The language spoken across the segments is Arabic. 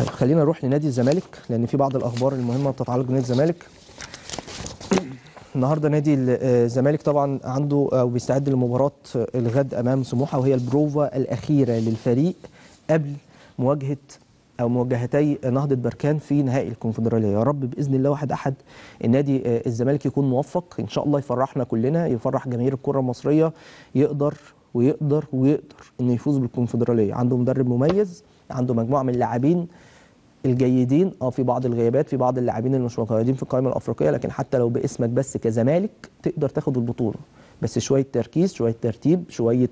طيب خلينا نروح لنادي الزمالك لان في بعض الاخبار المهمه بتتعلق بنادي الزمالك النهارده نادي آه، الزمالك طبعا عنده او بيستعد لمباراه الغد امام سموحه وهي البروفا الاخيره للفريق قبل مواجهه او مواجهتي نهضه بركان في نهائي الكونفدراليه يا رب باذن الله واحد احد النادي آه، الزمالك يكون موفق ان شاء الله يفرحنا كلنا يفرح جماهير الكره المصريه يقدر ويقدر ويقدر انه يفوز بالكونفدراليه عنده مدرب مميز عنده مجموعه من اللاعبين الجيدين اه في بعض الغيابات في بعض اللاعبين اللي مش موجودين في القائمه الافريقيه لكن حتى لو باسمك بس كزمالك تقدر تاخد البطوله بس شويه تركيز شويه ترتيب شويه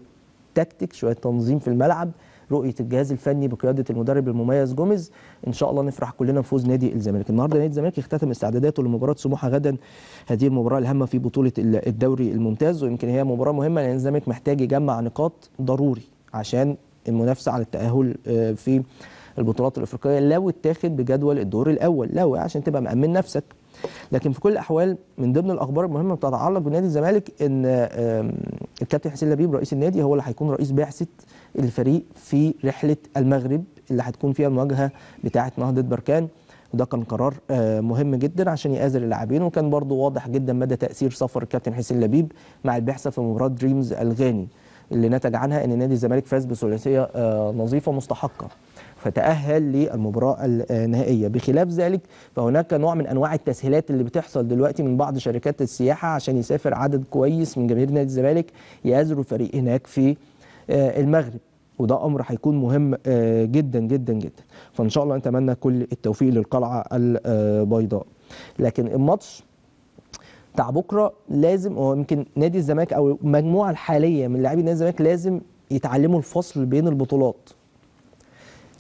تكتيك شويه تنظيم في الملعب رؤيه الجهاز الفني بقياده المدرب المميز جوميز ان شاء الله نفرح كلنا بفوز نادي الزمالك النهارده نادي الزمالك يختتم استعداداته لمباراه سموحه غدا هذه المباراه الهامه في بطوله الدوري الممتاز ويمكن هي مباراه مهمه لان الزمالك محتاج يجمع نقاط ضروري عشان المنافسه على التاهل آه، في البطولات الافريقيه لو اتاخد بجدول الدور الاول لو عشان تبقى مامن نفسك لكن في كل الاحوال من ضمن الاخبار المهمه بتتعلق بنادي الزمالك ان الكابتن حسين لبيب رئيس النادي هو اللي هيكون رئيس بعثه الفريق في رحله المغرب اللي هتكون فيها المواجهه بتاعه نهضه بركان وده كان قرار آه، مهم جدا عشان يآزر اللاعبين وكان برضو واضح جدا مدى تأثير سفر الكابتن حسين لبيب مع البعثة في مباراة دريمز الغاني اللي نتج عنها ان نادي الزمالك فاز بثلاثية آه، نظيفة مستحقة فتأهل للمباراة النهائية بخلاف ذلك فهناك نوع من أنواع التسهيلات اللي بتحصل دلوقتي من بعض شركات السياحة عشان يسافر عدد كويس من جماهير نادي الزمالك يأزروا الفريق هناك في آه، المغرب وده امر هيكون مهم آه، جدا جدا جدا فان شاء الله نتمنى كل التوفيق للقلعه البيضاء لكن الماتش بتاع بكره لازم هو يمكن نادي الزمالك او المجموعه الحاليه من لاعبي نادي الزمالك لازم يتعلموا الفصل بين البطولات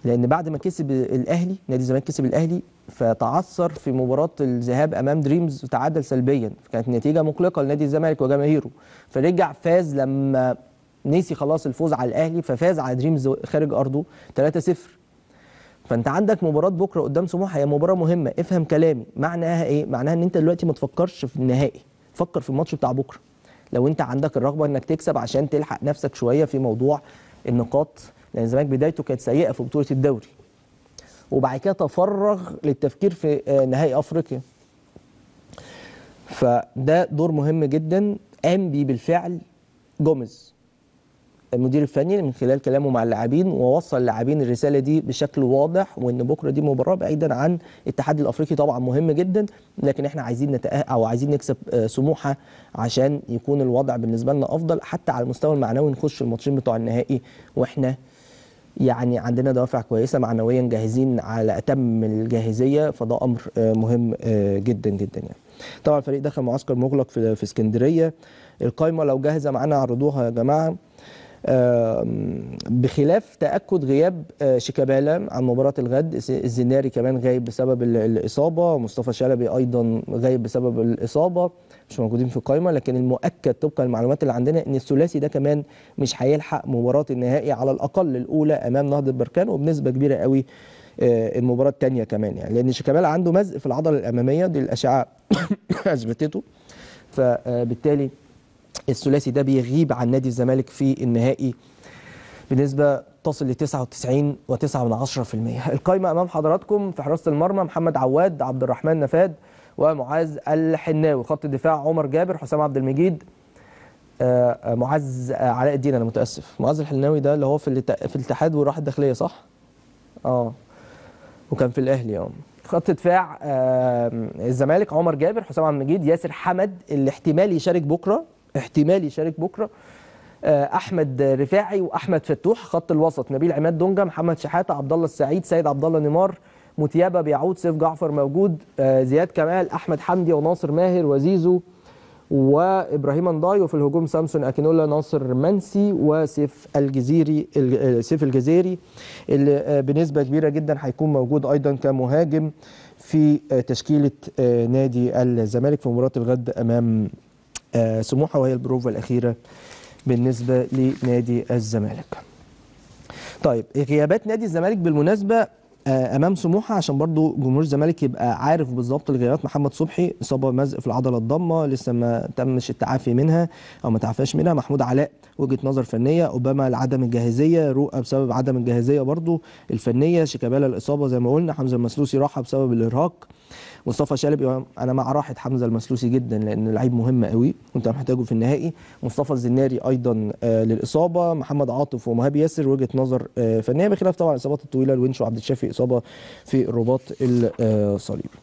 لان بعد ما كسب الاهلي نادي الزمالك كسب الاهلي فتعثر في مباراه الذهاب امام دريمز وتعادل سلبيا فكانت نتيجه مقلقه لنادي الزمالك وجماهيره فرجع فاز لما نسي خلاص الفوز على الاهلي ففاز على دريمز خارج ارضه 3-0 فانت عندك مباراه بكره قدام سموحه هي مباراه مهمه افهم كلامي معناها ايه معناها ان انت دلوقتي ما تفكرش في النهائي فكر في الماتش بتاع بكره لو انت عندك الرغبه انك تكسب عشان تلحق نفسك شويه في موضوع النقاط لان الزمالك بدايته كانت سيئه في بطوله الدوري وبعد كده تفرغ للتفكير في آه، نهائي افريقيا فده دور مهم جدا قام بيه بالفعل جوميز المدير الفني من خلال كلامه مع اللاعبين ووصل اللاعبين الرساله دي بشكل واضح وان بكره دي مباراه بعيدا عن الاتحاد الافريقي طبعا مهم جدا لكن احنا عايزين نتأهل او عايزين نكسب آه، سموحه عشان يكون الوضع بالنسبه لنا افضل حتى على المستوى المعنوي نخش الماتشين بتوع النهائي واحنا يعني عندنا دوافع كويسه معنويا جاهزين على اتم الجاهزيه فده امر آه، مهم آه، جدا جدا يعني طبعا الفريق دخل معسكر مغلق في اسكندريه القايمه لو جاهزه معانا عرضوها يا جماعه بخلاف تاكد غياب آه، شيكابالا عن مباراه الغد الزناري كمان غايب بسبب الاصابه مصطفى شلبي ايضا غايب بسبب الاصابه مش موجودين في القائمه لكن المؤكد طبقا للمعلومات اللي عندنا ان الثلاثي ده كمان مش هيلحق مباراه النهائي على الاقل الاولى امام نهضه بركان وبنسبه كبيره قوي آه، المباراه الثانيه كمان يعني لان شيكابالا عنده مزق في العضله الاماميه دي الاشعه اثبتته فبالتالي آه، الثلاثي ده بيغيب عن نادي الزمالك في النهائي بنسبة تصل ل 99.9% القايمة أمام حضراتكم في حراسة المرمى محمد عواد عبد الرحمن نفاد ومعاذ الحناوي خط الدفاع عمر جابر حسام عبد المجيد آه، آه، معاذ علاء الدين انا متاسف معاذ الحناوي ده اللي هو في في الاتحاد وراح الداخليه صح اه وكان في الاهلي اه خط دفاع الزمالك عمر جابر حسام عبد المجيد ياسر حمد اللي احتمال يشارك بكره احتمال يشارك بكره آه، احمد رفاعي واحمد فتوح خط الوسط نبيل عماد دونجا محمد شحاته عبد الله السعيد سيد عبد الله نيمار متيابه بيعود سيف جعفر موجود آه، زياد كمال احمد حمدي وناصر ماهر وزيزو وابراهيم انداي وفي الهجوم سامسون اكينولا ناصر منسي وسيف الجزيري آه، سيف الجزيري اللي بنسبه كبيره جدا هيكون موجود ايضا كمهاجم في تشكيله نادي الزمالك في مباراه الغد امام آه، سموحه وهي البروفا الاخيره بالنسبه لنادي الزمالك. طيب غيابات نادي الزمالك بالمناسبه آه، امام سموحه عشان برضو جمهور الزمالك يبقى عارف بالظبط الغيابات محمد صبحي اصابه مزق في العضله الضامه لسه ما تمش التعافي منها او ما تعافاش منها محمود علاء وجهه نظر فنيه اوباما لعدم الجاهزيه رؤى بسبب عدم الجاهزيه برضو الفنيه شيكابالا الاصابه زي ما قلنا حمزه المسلوسي راحه بسبب الارهاق مصطفى شلبي انا مع راحه حمزه المسلوسي جدا لان لعيب مهم قوي وانت محتاجه في النهائي مصطفى الزناري ايضا آه، للاصابه محمد عاطف ومهاب ياسر وجهه نظر آه، فنيه بخلاف طبعا الاصابات الطويله لونش وعبد الشافي اصابه في الرباط الصليبي